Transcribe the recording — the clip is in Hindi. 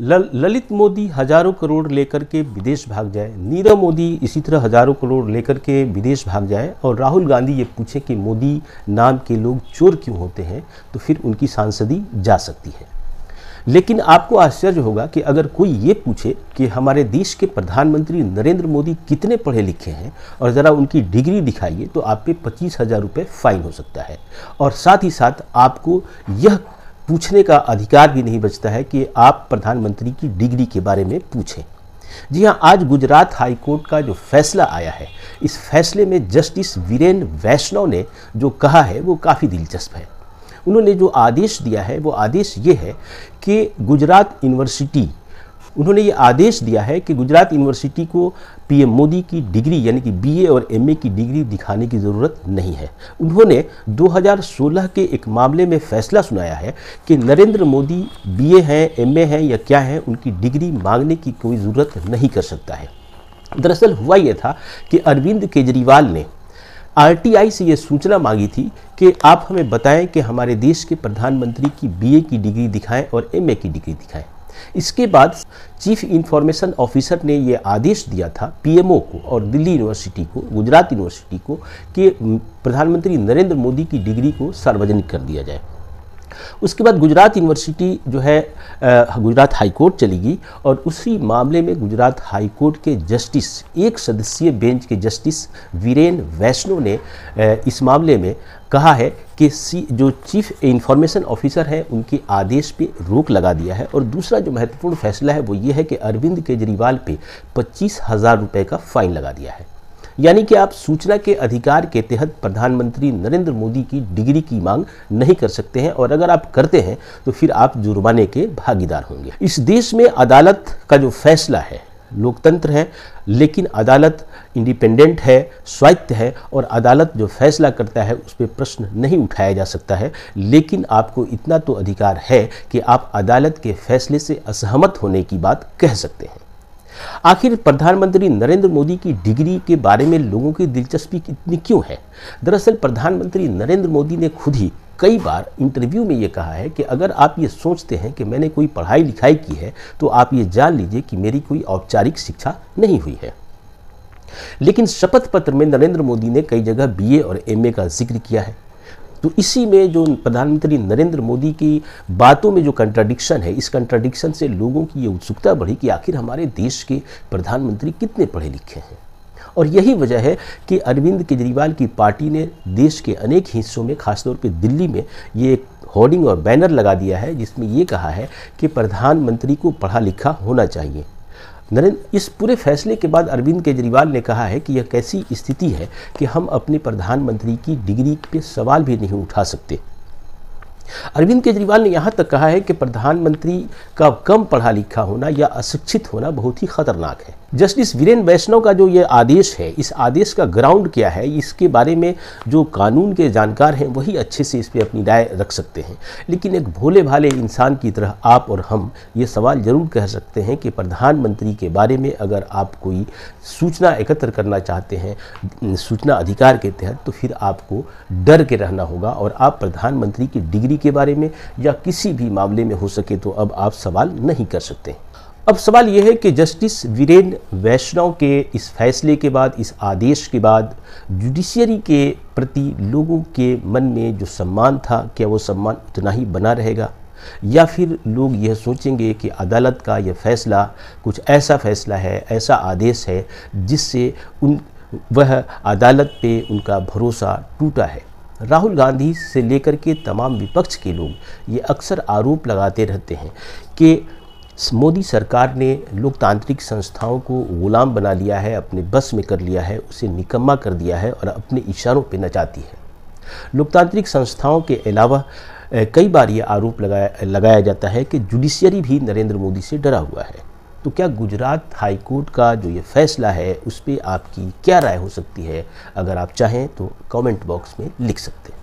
लल, ललित मोदी हजारों करोड़ लेकर के विदेश भाग जाए नीरव मोदी इसी तरह हजारों करोड़ लेकर के विदेश भाग जाए और राहुल गांधी ये पूछे कि मोदी नाम के लोग चोर क्यों होते हैं तो फिर उनकी सांसदी जा सकती है लेकिन आपको आश्चर्य होगा कि अगर कोई ये पूछे कि हमारे देश के प्रधानमंत्री नरेंद्र मोदी कितने पढ़े लिखे हैं और ज़रा उनकी डिग्री दिखाइए तो आप पे पच्चीस हज़ार रुपये फ़ाइन हो सकता है और साथ ही साथ आपको यह पूछने का अधिकार भी नहीं बचता है कि आप प्रधानमंत्री की डिग्री के बारे में पूछें जी हाँ आज गुजरात हाईकोर्ट का जो फैसला आया है इस फैसले में जस्टिस वीरेन वैष्णव ने जो कहा है वो काफ़ी दिलचस्प है उन्होंने जो आदेश दिया है वो आदेश ये है कि गुजरात यूनिवर्सिटी उन्होंने ये आदेश दिया है कि गुजरात यूनिवर्सिटी को पीएम मोदी की डिग्री यानी कि बीए और एमए की डिग्री दिखाने की ज़रूरत नहीं है उन्होंने 2016 के एक मामले में फैसला सुनाया है कि नरेंद्र मोदी बीए हैं एमए हैं या क्या हैं उनकी डिग्री मांगने की कोई ज़रूरत नहीं कर सकता है दरअसल हुआ यह था कि अरविंद केजरीवाल ने आरटीआई से ये सूचना मांगी थी कि आप हमें बताएं कि हमारे देश के प्रधानमंत्री की बीए की डिग्री दिखाएं और एमए की डिग्री दिखाएं इसके बाद चीफ इंफॉर्मेशन ऑफिसर ने यह आदेश दिया था पीएमओ को और दिल्ली यूनिवर्सिटी को गुजरात यूनिवर्सिटी को कि प्रधानमंत्री नरेंद्र मोदी की डिग्री को सार्वजनिक कर दिया जाए उसके बाद गुजरात यूनिवर्सिटी जो है गुजरात हाईकोर्ट चलेगी और उसी मामले में गुजरात हाईकोर्ट के जस्टिस एक सदस्यीय बेंच के जस्टिस वीरेन वैष्णो ने इस मामले में कहा है कि सी जो चीफ इंफॉर्मेशन ऑफिसर हैं उनके आदेश पे रोक लगा दिया है और दूसरा जो महत्वपूर्ण फैसला है वो ये है कि अरविंद केजरीवाल पे पच्चीस हज़ार रुपये का फ़ाइन लगा दिया है यानी कि आप सूचना के अधिकार के तहत प्रधानमंत्री नरेंद्र मोदी की डिग्री की मांग नहीं कर सकते हैं और अगर आप करते हैं तो फिर आप जुर्माने के भागीदार होंगे इस देश में अदालत का जो फैसला है लोकतंत्र है लेकिन अदालत इंडिपेंडेंट है स्वायत्त है और अदालत जो फैसला करता है उस पर प्रश्न नहीं उठाया जा सकता है लेकिन आपको इतना तो अधिकार है कि आप अदालत के फैसले से असहमत होने की बात कह सकते हैं आखिर प्रधानमंत्री नरेंद्र मोदी की डिग्री के बारे में लोगों की दिलचस्पी इतनी क्यों है दरअसल प्रधानमंत्री नरेंद्र मोदी ने खुद ही कई बार इंटरव्यू में ये कहा है कि अगर आप ये सोचते हैं कि मैंने कोई पढ़ाई लिखाई की है तो आप ये जान लीजिए कि मेरी कोई औपचारिक शिक्षा नहीं हुई है लेकिन शपथ पत्र में नरेंद्र मोदी ने कई जगह बीए और एमए का जिक्र किया है तो इसी में जो प्रधानमंत्री नरेंद्र मोदी की बातों में जो कंट्राडिक्शन है इस कंट्राडिक्शन से लोगों की ये उत्सुकता बढ़ी कि आखिर हमारे देश के प्रधानमंत्री कितने पढ़े लिखे हैं और यही वजह है कि अरविंद केजरीवाल की पार्टी ने देश के अनेक हिस्सों में खासतौर पर दिल्ली में ये एक होर्डिंग और बैनर लगा दिया है जिसमें ये कहा है कि प्रधानमंत्री को पढ़ा लिखा होना चाहिए नरेंद्र इस पूरे फैसले के बाद अरविंद केजरीवाल ने कहा है कि यह कैसी स्थिति है कि हम अपने प्रधानमंत्री की डिग्री पे सवाल भी नहीं उठा सकते अरविंद केजरीवाल ने यहाँ तक कहा है कि प्रधानमंत्री का कम पढ़ा लिखा होना या अशिक्षित होना बहुत ही खतरनाक है जस्टिस वीरेन वैष्णव का जो ये आदेश है इस आदेश का ग्राउंड क्या है इसके बारे में जो कानून के जानकार हैं वही अच्छे से इस पर अपनी राय रख सकते हैं लेकिन एक भोले भाले इंसान की तरह आप और हम ये सवाल जरूर कह सकते हैं कि प्रधानमंत्री के बारे में अगर आप कोई सूचना एकत्र करना चाहते हैं सूचना अधिकार के तहत तो फिर आपको डर के रहना होगा और आप प्रधानमंत्री की डिग्री डिग्री के बारे में या किसी भी मामले में हो सके तो अब आप सवाल नहीं कर सकते अब सवाल यह है कि जस्टिस वीरेंद्र वैष्णव के इस फैसले के बाद इस आदेश के बाद जुडिशियरी के प्रति लोगों के मन में जो सम्मान था क्या वो सम्मान उतना ही बना रहेगा या फिर लोग यह सोचेंगे कि अदालत का यह फैसला कुछ ऐसा फैसला है ऐसा आदेश है जिससे उन वह अदालत पे उनका भरोसा टूटा है राहुल गांधी से लेकर के तमाम विपक्ष के लोग ये अक्सर आरोप लगाते रहते हैं कि मोदी सरकार ने लोकतांत्रिक संस्थाओं को गुलाम बना लिया है अपने बस में कर लिया है उसे निकम्मा कर दिया है और अपने इशारों पर नचाती है लोकतांत्रिक संस्थाओं के अलावा कई बार ये आरोप लगाया लगाया जाता है कि जुडिशियरी भी नरेंद्र मोदी से डरा हुआ है तो क्या गुजरात हाई कोर्ट का जो ये फैसला है उस पर आपकी क्या राय हो सकती है अगर आप चाहें तो कमेंट बॉक्स में लिख सकते हैं